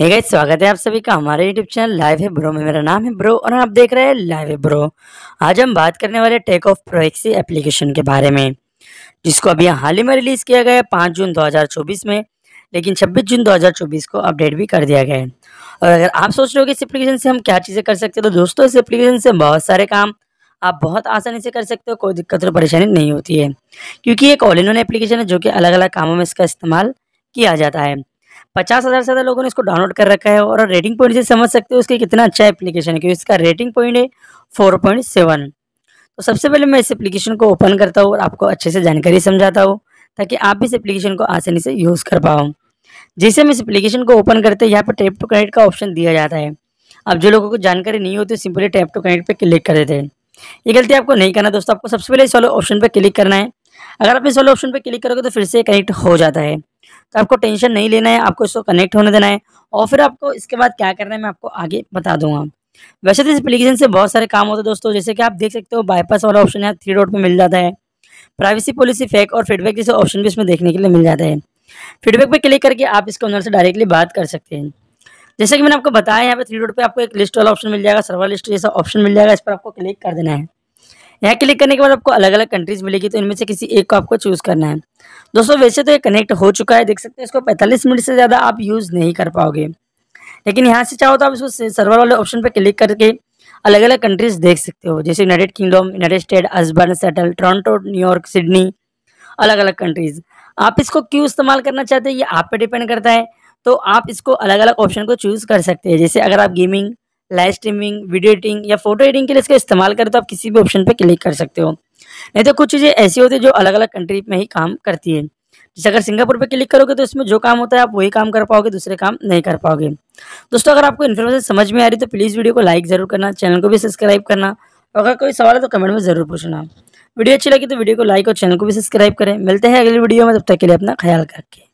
hey guys स्वागत है आप सभी का हमारे यूट्यूब चैनल लाइव है ब्रो में मेरा नाम है ब्रो और आप देख रहे हैं लाइव है ब्रो आज हम बात करने वाले टेक ऑफ प्रोएक्सी एप्लीकेशन के बारे में जिसको अभी हाल ही में रिलीज़ किया गया है पाँच जून 2024 में लेकिन 26 जून 2024 को अपडेट भी कर दिया गया है और अगर आप सोच रहे हो कि इस एप्लीकेशन से हम क्या चीज़ें कर सकते हैं तो दोस्तों इस एप्लीकेशन से बहुत सारे काम आप बहुत आसानी से कर सकते हो कोई दिक्कत और परेशानी नहीं होती है क्योंकि एक ऑल इन एप्लीकेशन है जो कि अलग अलग कामों में इसका इस्तेमाल किया जाता है पचास हज़ार से ज़्यादा लोगों ने इसको डाउनलोड कर रखा है और रेटिंग पॉइंट से समझ सकते हो इसके कितना अच्छा एप्लीकेशन है क्योंकि इसका रेटिंग पॉइंट है फोर पॉइंट सेवन तो सबसे पहले मैं इस एप्लीकेशन को ओपन करता हूँ और आपको अच्छे से जानकारी समझाता हूँ ताकि आप इस एप्लीकेशन को आसानी से यूज़ कर पाओ जैसे हम इस एप्लीकेशन को ओपन करते हैं यहाँ पर टैप टू कनेक्ट का ऑप्शन दिया जाता है अब जो लोगों को जानकारी नहीं होती सिंपली टैप टू कनेक्ट पर क्लिक कर देते हैं ये गलती आपको नहीं करना दोस्तों आपको सबसे पहले इस वाले ऑप्शन पर क्लिक करना है अगर आप इस वाले ऑप्शन पर क्लिक करोगे तो फिर से कनेक्ट हो जाता है तो आपको टेंशन नहीं लेना है आपको इसको कनेक्ट होने देना है और फिर आपको इसके बाद क्या करना है मैं आपको आगे बता दूंगा वैसे तो इस एप्लीकेशन से बहुत सारे काम होते हैं दोस्तों जैसे कि आप देख सकते हो बाईपास वाला ऑप्शन है थ्री डॉट में मिल जाता है प्राइवेसी पॉलिसी फेक और फीडबैक जैसे ऑप्शन भी इसमें देखने के लिए मिल जाता है फीडबैक पर क्लिक करके आप इसके ऑनर से डायरेक्टली बात कर सकते हैं जैसे कि मैंने आपको बताया यहाँ पे थ्री डॉट पर आपको एक लिस्ट वाला ऑप्शन मिल जाएगा सर्वर लिस्ट जैसा ऑप्शन मिल जाएगा इस पर आपको क्लिक कर देना है यहाँ क्लिक करने के बाद आपको अलग अलग कंट्रीज मिलेगी तो इनमें से किसी एक को आपको चूज़ करना है दोस्तों वैसे तो ये कनेक्ट हो चुका है देख सकते हैं इसको 45 मिनट से ज़्यादा आप यूज़ नहीं कर पाओगे लेकिन यहाँ से चाहो तो आप इसको सर्वर वाले ऑप्शन पर क्लिक करके अलग अलग कंट्रीज़ देख सकते हो जैसे यूनाइटेड किंगडम यूनाइटेड स्टेट अजबर्न सेटल टोरंटो न्यूयॉर्क सिडनी अलग अलग कंट्रीज़ आप इसको क्यों इस्तेमाल करना चाहते हैं ये आप पे डिपेंड करता है तो आप इसको अलग अलग ऑप्शन को चूज़ कर सकते हैं जैसे अगर आप gaming live streaming video editing या फोटो एडिटिंग के लिए इसका इस्तेमाल करें तो आप किसी भी ऑप्शन पर क्लिक कर सकते हो नहीं तो कुछ चीज़ें ऐसी होती है जो अलग अलग कंट्री में ही काम करती है जैसे अगर सिंगापुर पे क्लिक करोगे तो इसमें जो काम होता है आप वही काम कर पाओगे दूसरे काम नहीं कर पाओगे दोस्तों अगर आपको इन्फॉर्मेशन समझ में आ रही तो प्लीज़ वीडियो को लाइक ज़रूर करना चैनल को भी सब्सक्राइब करना और अगर कोई सवाल है तो कमेंट में ज़रूर पूछना वीडियो अच्छी लगी तो वीडियो को लाइक और चैनल को भी सब्सक्राइब करें मिलते हैं अगली वीडियो में तब तक के लिए अपना ख्याल रखें